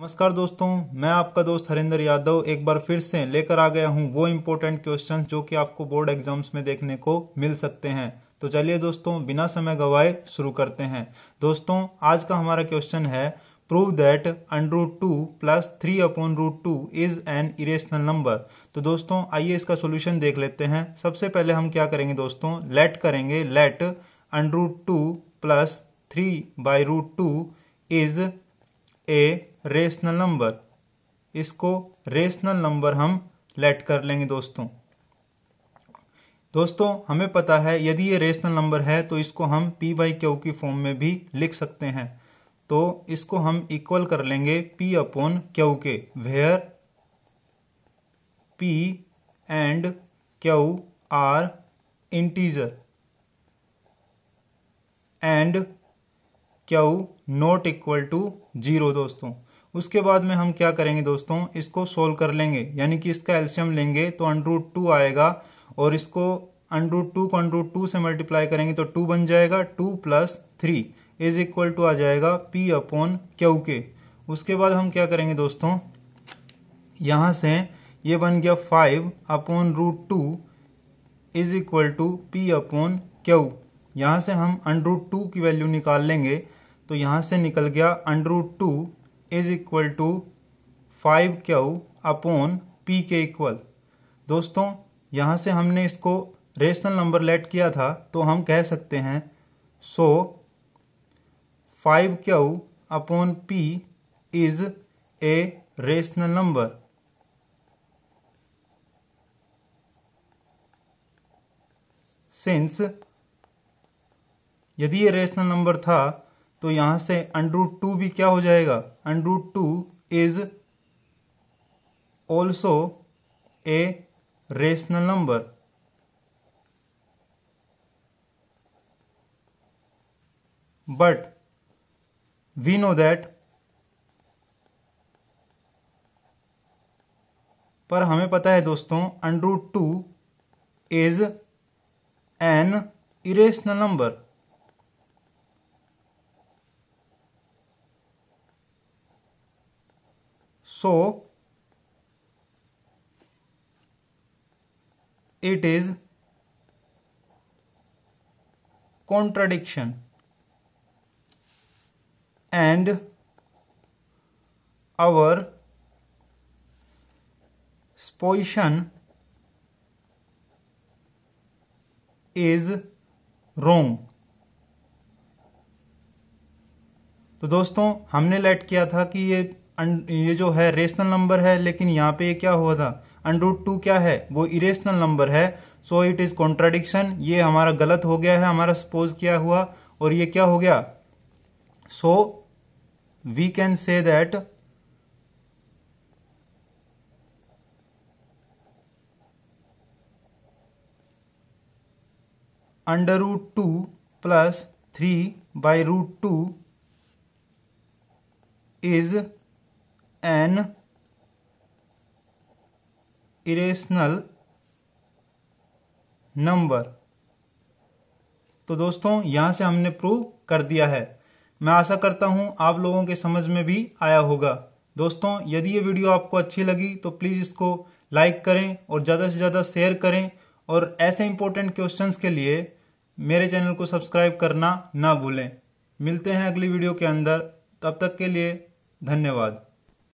नमस्कार दोस्तों मैं आपका दोस्त हरिंदर यादव एक बार फिर से लेकर आ गया हूं वो इम्पोर्टेंट क्वेश्चन जो कि आपको बोर्ड एग्जाम्स में देखने को मिल सकते हैं तो चलिए दोस्तों बिना समय गवाए शुरू करते हैं दोस्तों आज का हमारा क्वेश्चन है prove that under root two plus three upon root two is an irrational number तो दोस्तों आइए इसका सोल्यूशन देख लेते हैं सबसे पहले हम क्या करेंगे दोस्तों लेट करेंगे let under root two plus three by root two is a rational number इसको रेशनल नंबर हम लेट कर लेंगे दोस्तों दोस्तों हमें पता है यदि ये रेशनल नंबर है तो इसको हम पी बाई क्यू की फॉर्म में भी लिख सकते हैं तो इसको हम इक्वल कर लेंगे पी अपॉन क्यू के where P and Q are integer and Q not equal to zero दोस्तों उसके बाद में हम क्या करेंगे दोस्तों इसको सोल्व कर लेंगे यानी कि इसका एल्शियम लेंगे तो रूट टू आएगा और इसको अंडरूट टू को अंडरूट टू से मल्टीप्लाई करेंगे तो टू बन जाएगा two plus three is equal to आ जाएगा पी अपॉन क्यू के उसके बाद हम क्या करेंगे दोस्तों यहाँ से ये बन गया five upon root two is equal to P upon Q यहाँ से हम रूट टू की वैल्यू निकाल लेंगे तो यहाँ से निकल गया under root two is equal to five Q upon P के इक्वल दोस्तों यहाँ से हमने इसको रेशनल नंबर लेट किया था तो हम कह सकते हैं so five Q upon P is a rational number since यदि ये रेशनल नंबर था तो यहां से अंडरूट टू भी क्या हो जाएगा under root two is also a rational number but we know that पर हमें पता है दोस्तों under root two is an irrational number So, it is contradiction and our position is wrong तो दोस्तों हमने लेट किया था कि ये ये जो है रेशनल नंबर है लेकिन यहाँ पे क्या हुआ था अंडरूट टू क्या है वो इरेशनल नंबर है सो इट इज कॉन्ट्राडिक्शन ये हमारा गलत हो गया है हमारा सपोज क्या हुआ और ये क्या हो गया so we can say that under root two plus three by root two is an irrational number तो दोस्तों यहां से हमने प्रूव कर दिया है मैं आशा करता हूं आप लोगों के समझ में भी आया होगा दोस्तों यदि ये वीडियो आपको अच्छी लगी तो प्लीज़ इसको लाइक करें और ज़्यादा से ज़्यादा शेयर करें और ऐसे इंपॉर्टेंट क्वेश्चंस के लिए मेरे चैनल को सब्सक्राइब करना ना भूलें मिलते हैं अगली वीडियो के अंदर तब तक के लिए धन्यवाद